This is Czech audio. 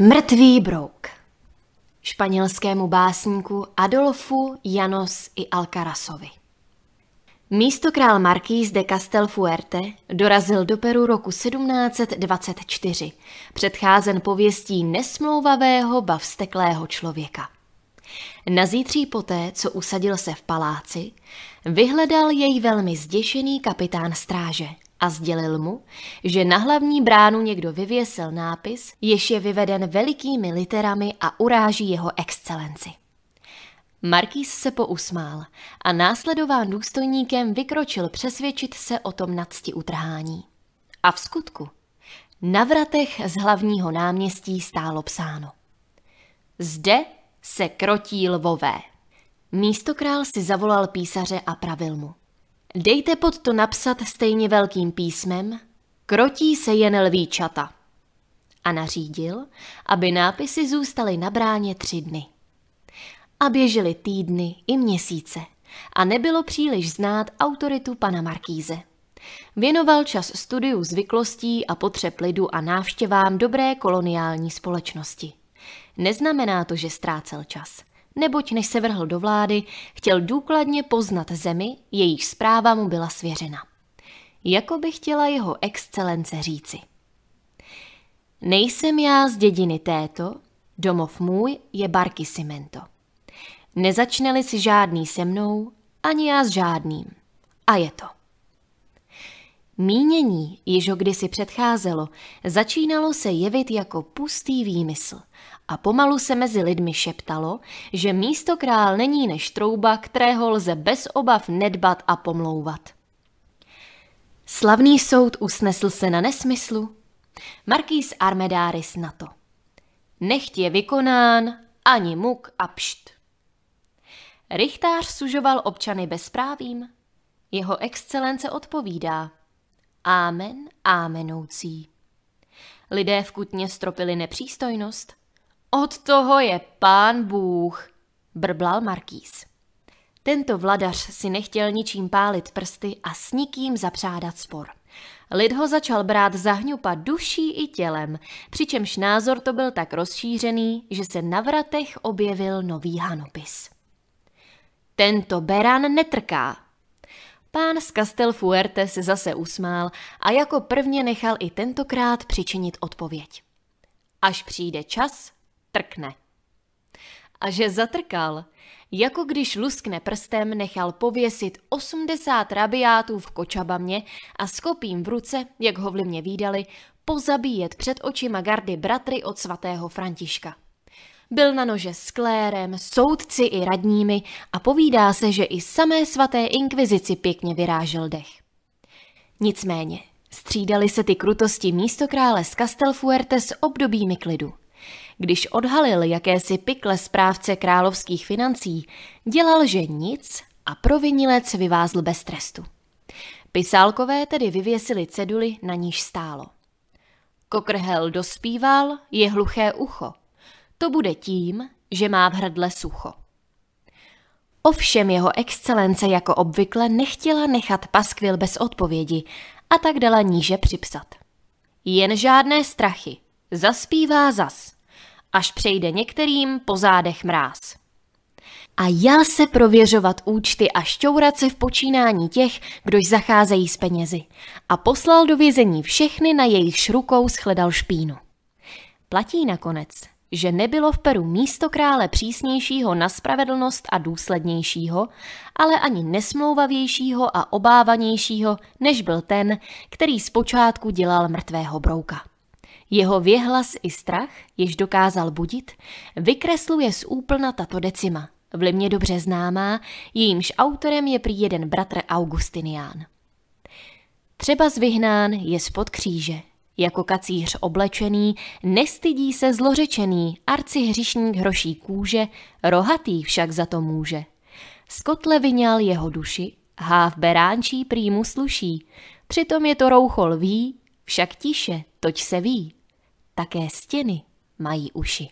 Mrtvý brouk španělskému básníku Adolfu Janos i Alcarasovi. Místo král Marquis de Castelfuerte dorazil do Peru roku 1724, předcházen pověstí nesmlouvavého bavsteklého člověka. Na zítří poté, co usadil se v paláci, vyhledal jej velmi zděšený kapitán stráže – a sdělil mu, že na hlavní bránu někdo vyvěsil nápis, jež je vyveden velikými literami a uráží jeho excelenci. Markýz se pousmál a následován důstojníkem vykročil přesvědčit se o tom nadsti utrhání. A v skutku, na vratech z hlavního náměstí stálo psáno. Zde se krotí lvové. Místokrál si zavolal písaře a pravil mu. Dejte pod to napsat stejně velkým písmem Krotí se jen lvíčata. A nařídil, aby nápisy zůstaly na bráně tři dny. A běžely týdny i měsíce a nebylo příliš znát autoritu pana Markíze. Věnoval čas studiu zvyklostí a potřeb lidu a návštěvám dobré koloniální společnosti. Neznamená to, že ztrácel čas – neboť než se vrhl do vlády, chtěl důkladně poznat zemi, jejich zpráva mu byla svěřena. Jako by chtěla jeho excelence říci. Nejsem já z dědiny této, domov můj je Barkisimento. Nezačneli si žádný se mnou, ani já s žádným. A je to. Mínění, již ho kdysi předcházelo, začínalo se jevit jako pustý výmysl a pomalu se mezi lidmi šeptalo, že místo král není než trouba, kterého lze bez obav nedbat a pomlouvat. Slavný soud usnesl se na nesmyslu. Markýs Armedáris na to. Nechť je vykonán ani muk a pšt. Richtář sužoval občany bezprávím. Jeho excelence odpovídá. amen, amenoucí. Lidé v kutně stropili nepřístojnost – od toho je pán Bůh, brblal Markýz. Tento vladař si nechtěl ničím pálit prsty a s nikým zapřádat spor. Lid ho začal brát za hňupa duší i tělem, přičemž názor to byl tak rozšířený, že se na vratech objevil nový hanopis. Tento beran netrká. Pán z Castel Fuerte se zase usmál a jako prvně nechal i tentokrát přičinit odpověď. Až přijde čas, trkne. A že zatrkal, jako když luskne prstem nechal pověsit 80 rabiátů v kočabamě a s kopím v ruce, jak ho vlivně výdali, pozabíjet před očima gardy bratry od svatého Františka. Byl na nože s klérem, soudci i radními a povídá se, že i samé svaté inkvizici pěkně vyrážel dech. Nicméně, střídali se ty krutosti místo krále z Castelfuerte s obdobími klidu. Když odhalil jakési pikle správce královských financí, dělal, že nic a provinilec vyvázl bez trestu. Pisálkové tedy vyvěsili ceduly, na níž stálo. Kokrhel dospíval, je hluché ucho. To bude tím, že má v hrdle sucho. Ovšem jeho excelence jako obvykle nechtěla nechat paskvil bez odpovědi a tak dala níže připsat. Jen žádné strachy. Zaspívá zas až přejde některým po zádech mráz. A jel se prověřovat účty a šťourat se v počínání těch, kdož zacházejí s penězi. A poslal do vězení všechny, na jejich rukou shledal špínu. Platí nakonec, že nebylo v Peru místo krále přísnějšího na spravedlnost a důslednějšího, ale ani nesmlouvavějšího a obávanějšího, než byl ten, který zpočátku dělal mrtvého brouka. Jeho věhlas i strach, jež dokázal budit, vykresluje z úplna tato decima, v Limě dobře známá, jejímž autorem je prý jeden bratr Augustinián. Třeba zvyhnán je spod kříže, jako kacíř oblečený, nestydí se zlořečený, arci hřišník hroší kůže, rohatý však za to může. Skotle vyňal jeho duši, háv beránčí prýmu sluší, přitom je to rouchol ví, však tiše, toť se ví. Také stěny mají uši.